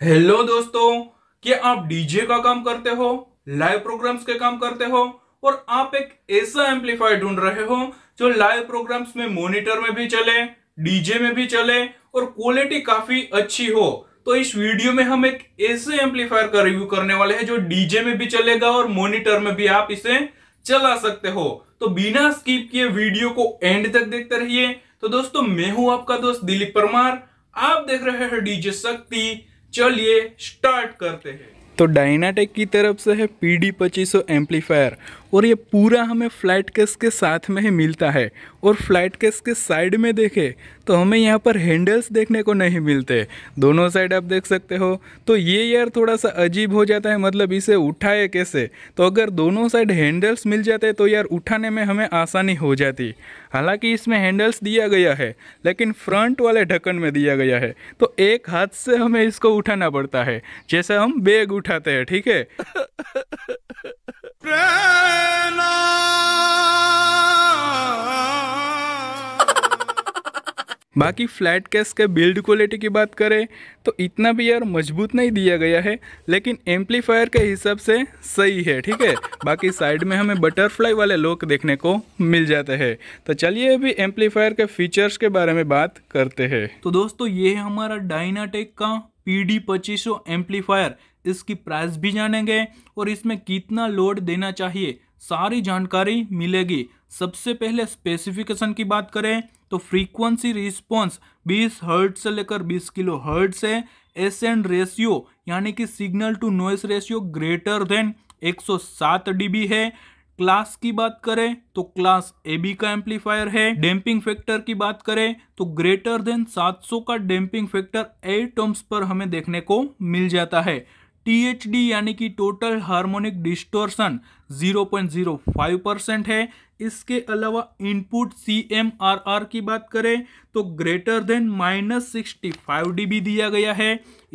hello दोस्तों क्या आप डीजे का काम करते हो लाइव प्रोग्राम्स के काम करते हो और आप एक ऐसा एम्पलीफायर ढूंढ रहे हो जो लाइव प्रोग्राम्स में मॉनिटर में भी चले डीजे में भी चले और क्वालिटी काफी अच्छी हो तो इस वीडियो में हम एक ऐसे एम्पलीफायर का रिव्यू करने वाले हैं जो डीजे में भी चलेगा और मोनिटर में भी आप इसे चला सकते हो तो बिना स्कीप किए वीडियो को एंड तक देखते रहिए तो दोस्तों मैं हूं आपका दोस्त दिलीप परमार आप देख रहे हैं डीजे शक्ति चलिए स्टार्ट करते हैं तो डायनाटेक की तरफ से है पी डी पच्चीस सौ एम्पलीफायर और ये पूरा हमें फ्लैट केस के साथ में ही मिलता है और फ्लैट केस के साइड में देखें तो हमें यहाँ पर हैंडल्स देखने को नहीं मिलते दोनों साइड आप देख सकते हो तो ये यार थोड़ा सा अजीब हो जाता है मतलब इसे उठाए कैसे तो अगर दोनों साइड हैंडल्स मिल जाते तो यार उठाने में हमें आसानी हो जाती हालांकि इसमें हैंडल्स दिया गया है लेकिन फ्रंट वाले ढक्कन में दिया गया है तो एक हाथ से हमें इसको उठाना पड़ता है जैसे हम बैग उठाते हैं ठीक है बाकी फ्लैट कैश के बिल्ड क्वालिटी की बात करें तो इतना भी यार मजबूत नहीं दिया गया है लेकिन एम्पलीफायर के हिसाब से सही है ठीक है बाकी साइड में हमें बटरफ्लाई वाले लोग देखने को मिल जाते हैं तो चलिए अभी एम्पलीफायर के फीचर्स के बारे में बात करते हैं तो दोस्तों ये है हमारा डायनाटेक का पी डी पच्चीस एम्पलीफायर इसकी प्राइस भी जानेंगे और इसमें कितना लोड देना चाहिए सारी जानकारी मिलेगी सबसे पहले स्पेसिफिकेशन की बात करें तो फ्रीक्वेंसी रिस्पॉन्स 20 हर्ट से लेकर 20 किलो हर्ट से एस एंड रेशियो यानी कि signal to noise ratio greater than 107 dB है क्लास की बात करें तो क्लास ए बी का एम्पलीफायर है डैम्पिंग फैक्टर की बात करें तो ग्रेटर देन 700 का डैम्पिंग फैक्टर एट टर्म्स पर हमें देखने को मिल जाता है टीएचडी यानी कि टोटल हार्मोनिक डिस्टोर्शन 0.05 परसेंट है इसके अलावा input C M R R की बात करें तो greater than minus sixty five D दिया गया है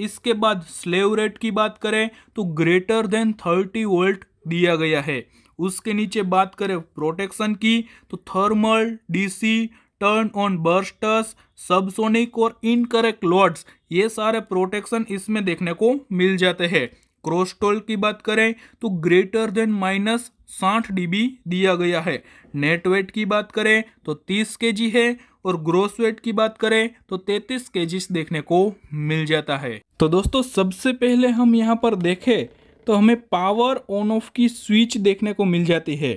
इसके बाद स्लेव रेट की बात करें तो ग्रेटर देन थर्टी वोल्ट दिया गया है उसके नीचे बात करें प्रोटेक्शन की तो thermal DC turn on bursts subsonic और इनकरेक्ट लॉर्ड्स ये सारे प्रोटेक्शन इसमें देखने को मिल जाते हैं क्रोस्टोल की बात करें तो ग्रेटर देन माइनस साठ डीबी दिया गया है नेट वेट की बात करें तो तीस के है और ग्रोस वेट की बात करें तो 33 के देखने को मिल जाता है तो दोस्तों सबसे पहले हम यहाँ पर देखें तो हमें पावर ऑन ऑफ की स्विच देखने को मिल जाती है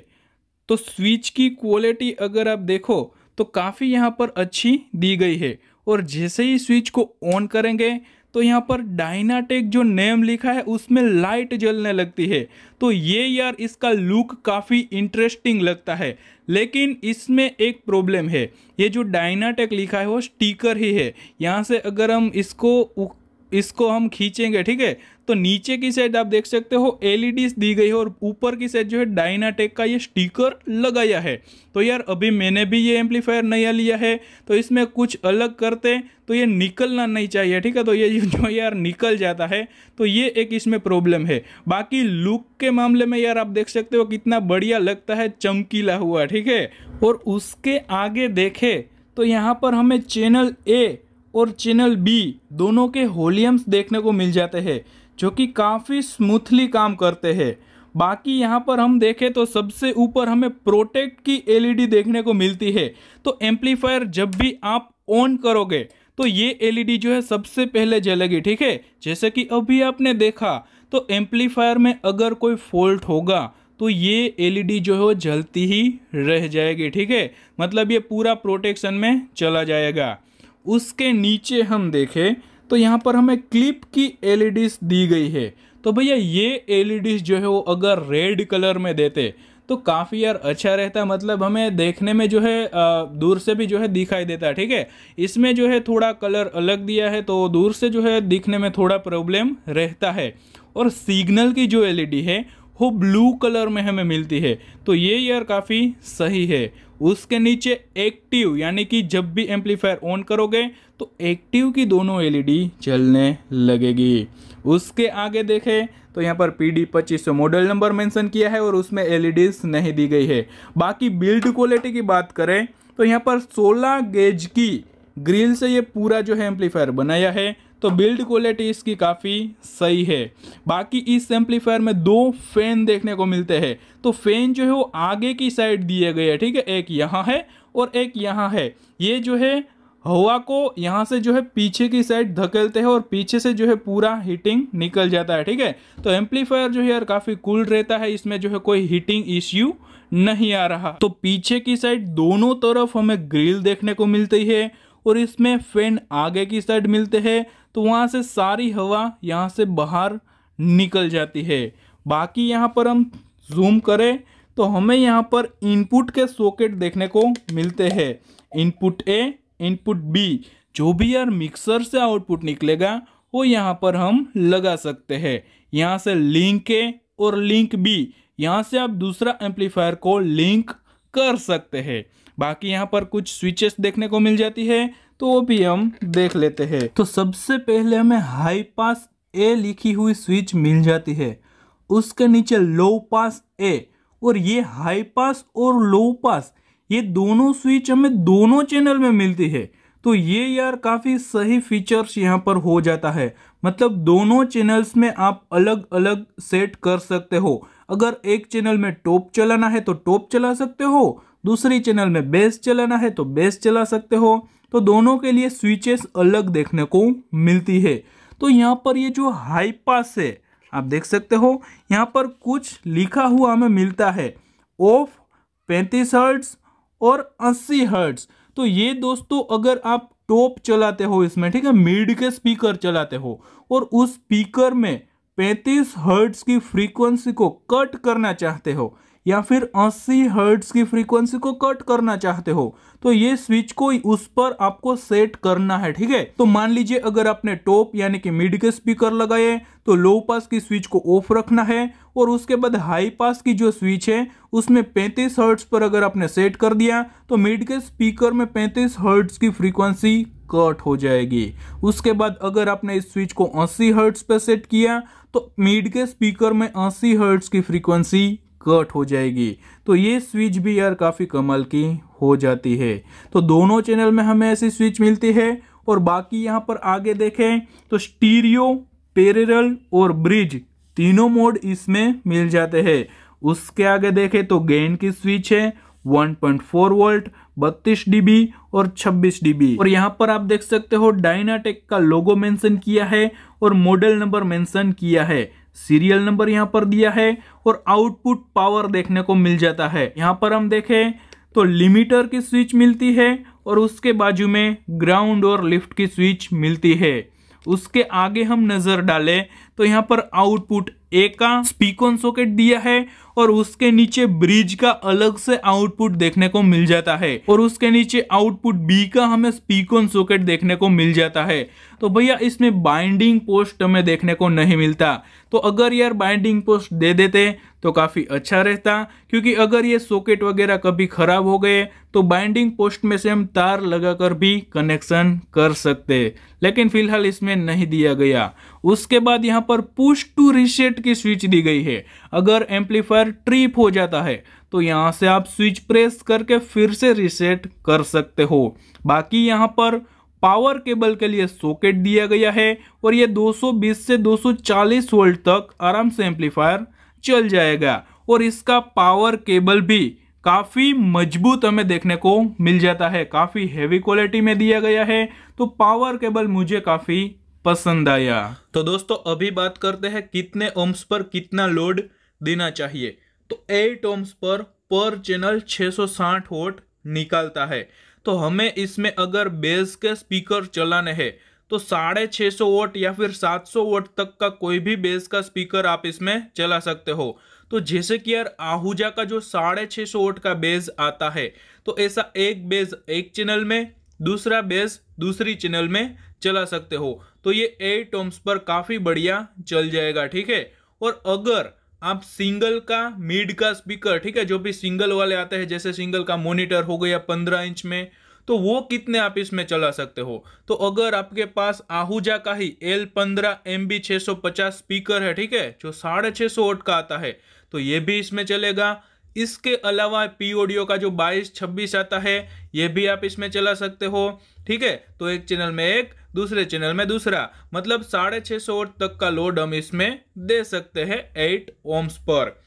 तो स्विच की क्वालिटी अगर आप देखो तो काफ़ी यहाँ पर अच्छी दी गई है और जैसे ही स्विच को ऑन करेंगे तो यहाँ पर डायनाटेक जो नेम लिखा है उसमें लाइट जलने लगती है तो ये यार इसका लुक काफ़ी इंटरेस्टिंग लगता है लेकिन इसमें एक प्रॉब्लम है ये जो डायनाटेक लिखा है वो स्टीकर ही है यहाँ से अगर हम इसको इसको हम खींचेंगे ठीक है तो नीचे की साइड आप देख सकते हो एलईडी दी गई है और ऊपर की साइड जो है डायनाटेक का ये स्टिकर लगाया है तो यार अभी मैंने भी ये एम्पलीफायर नया लिया है तो इसमें कुछ अलग करते तो ये निकलना नहीं चाहिए ठीक है तो ये जो यार निकल जाता है तो ये एक इसमें प्रॉब्लम है बाकी लुक के मामले में यार आप देख सकते हो कितना बढ़िया लगता है चमकीला हुआ ठीक है और उसके आगे देखे तो यहाँ पर हमें चैनल ए और चैनल बी दोनों के होलियम्स देखने को मिल जाते हैं जो कि काफ़ी स्मूथली काम करते हैं बाकी यहाँ पर हम देखें तो सबसे ऊपर हमें प्रोटेक्ट की एलईडी e देखने को मिलती है तो एम्पलीफायर जब भी आप ऑन करोगे तो ये एलईडी e जो है सबसे पहले जलेगी ठीक है जैसे कि अभी आपने देखा तो एम्पलीफायर में अगर कोई फॉल्ट होगा तो ये एलईडी e जो है वो जलती ही रह जाएगी ठीक है मतलब ये पूरा प्रोटेक्शन में चला जाएगा उसके नीचे हम देखें तो यहाँ पर हमें क्लिप की एल दी गई है तो भैया ये एल जो है वो अगर रेड कलर में देते तो काफ़ी यार अच्छा रहता मतलब हमें देखने में जो है दूर से भी जो है दिखाई देता ठीक है इसमें जो है थोड़ा कलर अलग दिया है तो दूर से जो है दिखने में थोड़ा प्रॉब्लम रहता है और सिग्नल की जो एलईडी है वो ब्लू कलर में हमें मिलती है तो ये यार काफ़ी सही है उसके नीचे एक्टिव यानी कि जब भी एम्पलीफायर ऑन करोगे तो एक्टिव की दोनों एलईडी e चलने लगेगी उसके आगे देखें तो यहाँ पर पी डी पच्चीस मॉडल नंबर मेंशन किया है और उसमें एलईडीज e नहीं दी गई है बाकी बिल्ड क्वालिटी की बात करें तो यहाँ पर 16 गेज की ग्रिल से ये पूरा जो है एम्पलीफायर बनाया है तो बिल्ड क्वालिटी इसकी काफ़ी सही है बाकी इस एम्पलीफायर में दो फैन देखने को मिलते हैं तो फैन जो है वो आगे की साइड दिए गए हैं ठीक है एक यहाँ है और एक यहाँ है ये जो है हवा को यहाँ से जो है पीछे की साइड धकेलते हैं और पीछे से जो है पूरा हीटिंग निकल जाता है ठीक है तो एम्पलीफायर जो है यार काफ़ी कूल रहता है इसमें जो है कोई हीटिंग इश्यू नहीं आ रहा तो पीछे की साइड दोनों तरफ हमें ग्रिल देखने को मिलती है और इसमें फैन आगे की साइड मिलते हैं तो वहाँ से सारी हवा यहाँ से बाहर निकल जाती है बाकी यहाँ पर हम जूम करें तो हमें यहाँ पर इनपुट के सॉकेट देखने को मिलते हैं इनपुट ए इनपुट बी जो भी यार मिक्सर से आउटपुट निकलेगा वो यहाँ पर हम लगा सकते हैं यहाँ से लिंक ए और लिंक बी यहाँ से आप दूसरा एम्पलीफायर को लिंक कर सकते हैं बाकी यहाँ पर कुछ स्विचेस देखने को मिल जाती है तो वो भी हम देख लेते हैं तो सबसे पहले हमें हाई पास ए लिखी हुई स्विच मिल जाती है उसके नीचे लो पास ए और ये हाई पास और लो पास ये दोनों स्विच हमें दोनों चैनल में मिलती है तो ये यार काफ़ी सही फीचर्स यहाँ पर हो जाता है मतलब दोनों चैनल्स में आप अलग अलग सेट कर सकते हो अगर एक चैनल में टॉप चलाना है तो टॉप चला सकते हो दूसरी चैनल में बेस चलाना है तो बेस चला सकते हो तो दोनों के लिए स्विचेस अलग देखने को मिलती है तो यहाँ पर ये जो हाई पास है आप देख सकते हो यहाँ पर कुछ लिखा हुआ हमें मिलता है ऑफ पैंतीस हर्ट्स और अस्सी हर्ट्स तो ये दोस्तों अगर आप टॉप चलाते हो इसमें ठीक है मिड के स्पीकर चलाते हो और उस स्पीकर में पैंतीस हर्ट्स की फ्रीक्वेंसी को कट करना चाहते हो या फिर 80 हर्ट्स की फ्रीक्वेंसी को कट करना चाहते हो तो ये स्विच को उस पर आपको सेट करना है ठीक है तो मान लीजिए अगर आपने टॉप यानी कि मिड के स्पीकर लगाए तो लो पास की स्विच को ऑफ रखना है और उसके बाद हाई पास की जो स्विच है उसमें 35 हर्ट्स पर अगर आपने सेट कर दिया तो मिड के स्पीकर में 35 हर्ट्स की फ्रीक्वेंसी कट हो जाएगी उसके बाद अगर आपने इस स्विच को अस्सी हर्ट्स पर सेट किया तो मिड के स्पीकर में अस्सी हर्ट्स की फ्रीक्वेंसी कट हो जाएगी तो ये स्विच भी यार काफ़ी कमल की हो जाती है तो दोनों चैनल में हमें ऐसी स्विच मिलती है और बाकी यहाँ पर आगे देखें तो स्टीरियो पेरेरल और ब्रिज तीनों मोड इसमें मिल जाते हैं उसके आगे देखें तो गेन की स्विच है 1.4 वोल्ट 32 डीबी और 26 डीबी और यहाँ पर आप देख सकते हो डायनाटेक का लोगो मेंशन किया है और मॉडल नंबर मेंशन किया है सीरियल नंबर यहाँ पर दिया है और आउटपुट पावर देखने को मिल जाता है यहाँ पर हम देखें तो लिमिटर की स्विच मिलती है और उसके बाजू में ग्राउंड और लिफ्ट की स्विच मिलती है उसके आगे हम नज़र डालें तो यहाँ पर आउटपुट ए का स्पीकॉन सॉकेट दिया है और उसके नीचे ब्रिज का अलग से आउटपुट देखने को मिल जाता है और उसके नीचे आउटपुट बी का हमें स्पीकोन सॉकेट देखने को मिल जाता है तो भैया इसमें बाइंडिंग पोस्ट हमें देखने को नहीं मिलता तो अगर यार बाइंडिंग पोस्ट दे देते तो काफ़ी अच्छा रहता क्योंकि अगर ये सॉकेट वगैरह कभी ख़राब हो गए तो बाइंडिंग पोस्ट में से हम तार लगाकर भी कनेक्शन कर सकते लेकिन फिलहाल इसमें नहीं दिया गया उसके बाद यहाँ पर पुश टू रिसेट की स्विच दी गई है अगर एम्पलीफायर ट्रिप हो जाता है तो यहाँ से आप स्विच प्रेस करके फिर से रिसेट कर सकते हो बाकी यहाँ पर पावर केबल के लिए सॉकेट दिया गया है और ये 220 से 240 वोल्ट तक आराम से एम्पलीफायर चल जाएगा और इसका पावर केबल भी काफ़ी मजबूत हमें देखने को मिल जाता है काफ़ी हैवी क्वालिटी में दिया गया है तो पावर केबल मुझे काफ़ी पसंद आया तो दोस्तों अभी बात करते हैं कितने ओम्स पर कितना लोड देना चाहिए तो एट ओम्स पर पर चैनल 660 वोट निकालता है तो हमें इसमें अगर बेस के स्पीकर चलाने हैं तो साढ़े छः सौ वोट या फिर सात सौ वोट तक का कोई भी बेस का स्पीकर आप इसमें चला सकते हो तो जैसे कि यार आहूजा का जो साढ़े छः सौ वोट का बेस आता है तो ऐसा एक बेस एक चैनल में दूसरा बेस दूसरी चैनल में चला सकते हो तो ये एट ओम्स पर काफ़ी बढ़िया चल जाएगा ठीक है और अगर आप सिंगल का मिड का स्पीकर ठीक है जो भी सिंगल वाले आते हैं जैसे सिंगल का मोनिटर हो गया पंद्रह इंच में तो वो कितने आप इसमें चला सकते हो तो अगर आपके पास आहूजा का ही एल पंद्रह एम बी छः सौ पचास स्पीकर है ठीक है जो साढ़े छः सौ वोट का आता है तो ये भी इसमें चलेगा इसके अलावा ऑडियो का जो 22 26 आता है यह भी आप इसमें चला सकते हो ठीक है तो एक चैनल में एक दूसरे चैनल में दूसरा मतलब साढ़े छः सौ तक का लोड हम इसमें दे सकते हैं एट ओम्स पर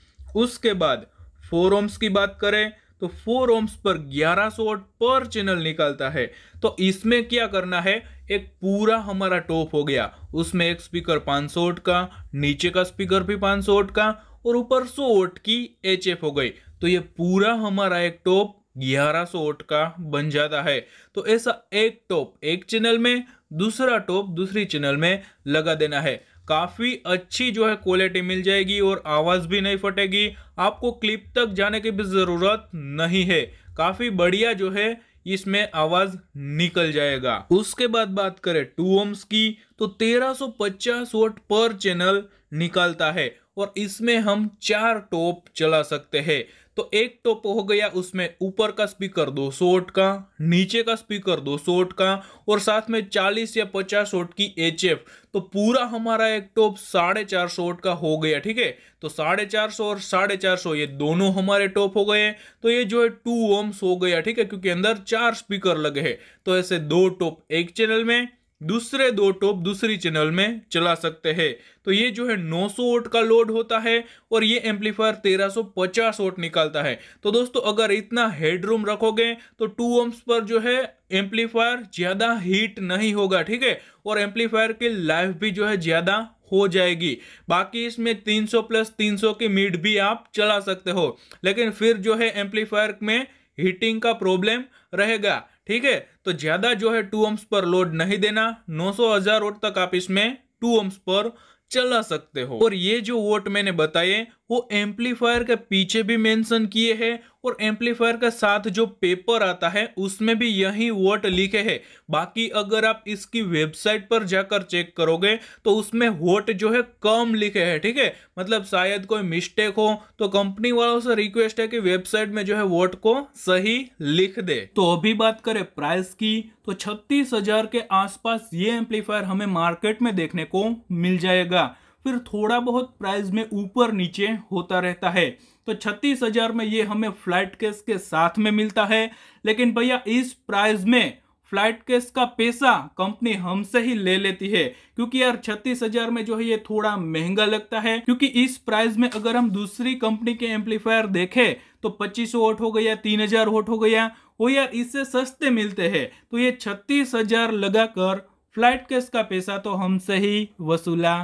उसके बाद फोर ओम्स की बात करें तो फोर ओम्स पर 1100 वोट पर चैनल निकालता है तो इसमें क्या करना है एक पूरा हमारा टॉप हो गया उसमें एक स्पीकर 500 ओट का नीचे का स्पीकर भी 500 ओट का और ऊपर 100 ओट की एच हो गई तो ये पूरा हमारा एक टॉप 1100 ओट का बन जाता है तो ऐसा एक टॉप एक चैनल में दूसरा टॉप दूसरी चैनल में लगा देना है काफ़ी अच्छी जो है क्वालिटी मिल जाएगी और आवाज़ भी नहीं फटेगी आपको क्लिप तक जाने की भी ज़रूरत नहीं है काफ़ी बढ़िया जो है इसमें आवाज निकल जाएगा उसके बाद बात करें टू ओम्स की तो 1350 वोट पर चैनल निकालता है और इसमें हम चार टॉप चला सकते हैं तो एक टॉप हो गया उसमें ऊपर का स्पीकर दो सौ का नीचे का स्पीकर दो सौ का और साथ में चालीस या पचास वोट की एच एफ तो पूरा हमारा एक टॉप साढ़े चार सौ वोट का हो गया ठीक है तो साढ़े चार सौ और साढ़े चार सौ ये दोनों हमारे टॉप हो गए तो ये जो है टू ओम्स हो गया ठीक है क्योंकि अंदर चार स्पीकर लगे हैं तो ऐसे दो टॉप एक चैनल में दूसरे दो टॉप दूसरी चैनल में चला सकते हैं तो ये जो है 900 वोट का लोड होता है और ये एम्पलीफायर 1350 वोट निकालता है तो दोस्तों अगर इतना हेडरूम रखोगे तो टू ओम्स पर जो है एम्पलीफायर ज़्यादा हीट नहीं होगा ठीक है और एम्पलीफायर की लाइफ भी जो है ज़्यादा हो जाएगी बाकी इसमें 300 प्लस 300 की मीट भी आप चला सकते हो लेकिन फिर जो है एम्पलीफायर में हीटिंग का प्रॉब्लम रहेगा ठीक है तो ज्यादा जो है टू ओम्स पर लोड नहीं देना 900 हजार वोट तक आप इसमें टू ओम्स पर चला सकते हो और ये जो वोट मैंने बताए वो एम्पलीफायर के पीछे भी मेंशन किए हैं और एम्पलीफायर के साथ जो पेपर आता है उसमें भी यही वोट लिखे है बाकी अगर आप इसकी वेबसाइट पर जाकर चेक करोगे तो उसमें वोट जो है कम लिखे है ठीक है मतलब शायद कोई मिस्टेक हो तो कंपनी वालों से रिक्वेस्ट है कि वेबसाइट में जो है वोट को सही लिख दे तो अभी बात करें प्राइस की तो छत्तीस हजार के आसपास ये एम्पलीफायर हमें मार्केट में देखने को मिल जाएगा फिर थोड़ा बहुत प्राइस में ऊपर नीचे होता रहता है तो छत्तीस हजार में ये हमें फ्लाइट केस के साथ में मिलता है लेकिन भैया इस प्राइस में फ्लाइट केस का पैसा कंपनी हमसे ही ले लेती है क्योंकि यार छत्तीस हजार में जो है ये थोड़ा महंगा लगता है क्योंकि इस प्राइस में अगर हम दूसरी कंपनी के एम्पलीफायर देखें तो पच्चीस वोट हो गया तीन हजार वोट हो गया वो यार इससे सस्ते मिलते हैं तो ये छत्तीस हजार लगाकर फ्लाइट केस का पैसा तो हमसे ही वसूला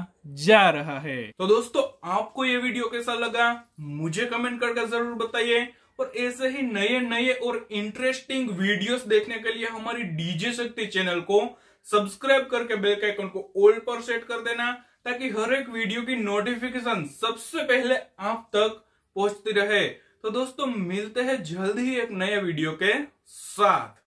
जा रहा है तो दोस्तों आपको ये वीडियो कैसा लगा मुझे कमेंट करके जरूर बताइए और ऐसे ही नए नए और इंटरेस्टिंग वीडियोस देखने के लिए हमारी डीजे शक्ति चैनल को सब्सक्राइब करके बेल आइकन को ऑल पर सेट कर देना ताकि हर एक वीडियो की नोटिफिकेशन सबसे पहले आप तक पहुंचती रहे तो दोस्तों मिलते हैं जल्द ही एक नए वीडियो के साथ